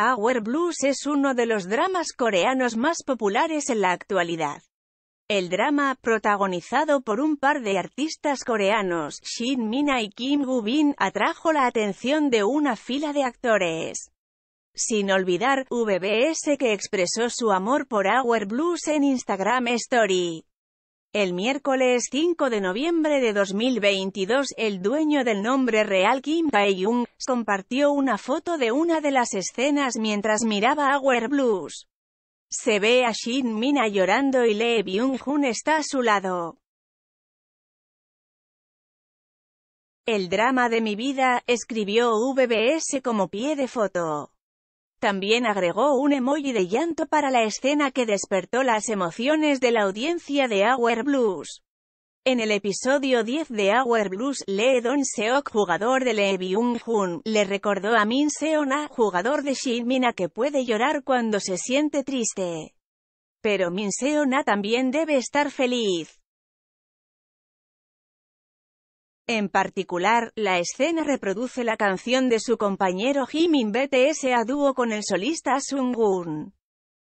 Hour Blues es uno de los dramas coreanos más populares en la actualidad. El drama, protagonizado por un par de artistas coreanos, Shin Mina y Kim Bin, atrajo la atención de una fila de actores. Sin olvidar, VBS que expresó su amor por Hour Blues en Instagram Story. El miércoles 5 de noviembre de 2022, el dueño del nombre real Kim Tae-jung compartió una foto de una de las escenas mientras miraba a Wear Blues. Se ve a Shin Mina llorando y Lee Byung-hun está a su lado. El drama de mi vida, escribió VBS como pie de foto. También agregó un emoji de llanto para la escena que despertó las emociones de la audiencia de Hour Blues. En el episodio 10 de Hour Blues, Lee Don Seok, jugador de Lee Byung-hun, le recordó a Min Seona, jugador de Shin que puede llorar cuando se siente triste. Pero Min Seona también debe estar feliz. En particular, la escena reproduce la canción de su compañero Jimin BTS a dúo con el solista Sungwoon.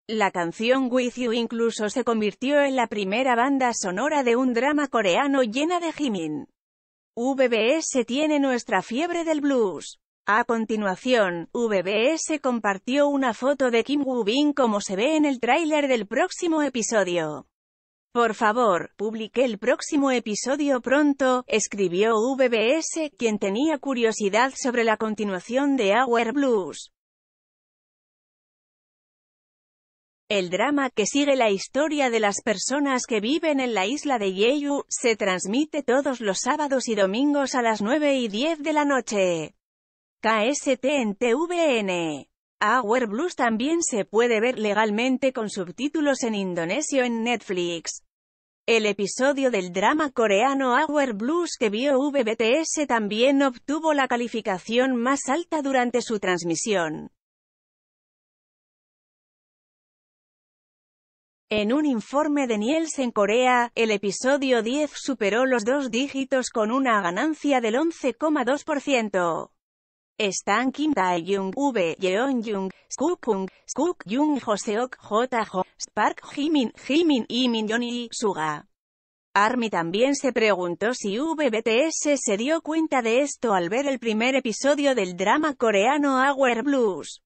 La canción With You incluso se convirtió en la primera banda sonora de un drama coreano llena de Jimin. VBS tiene nuestra fiebre del blues. A continuación, VBS compartió una foto de Kim Woo-bin como se ve en el tráiler del próximo episodio. Por favor, publique el próximo episodio pronto, escribió VBS, quien tenía curiosidad sobre la continuación de Hour Blues. El drama que sigue la historia de las personas que viven en la isla de Jeju, se transmite todos los sábados y domingos a las 9 y 10 de la noche. KST en TVN. Our Blues también se puede ver legalmente con subtítulos en indonesio en Netflix. El episodio del drama coreano Our Blues que vio VBTS también obtuvo la calificación más alta durante su transmisión. En un informe de Nielsen Corea, el episodio 10 superó los dos dígitos con una ganancia del 11,2%. Stan Kim Dae Jung V Yeon Jung, Scoop Skuk Jung Joseok J. Ho, Spark Jimin, Jimin y Yon y Suga. Army también se preguntó si VBTS se dio cuenta de esto al ver el primer episodio del drama coreano Hour Blues.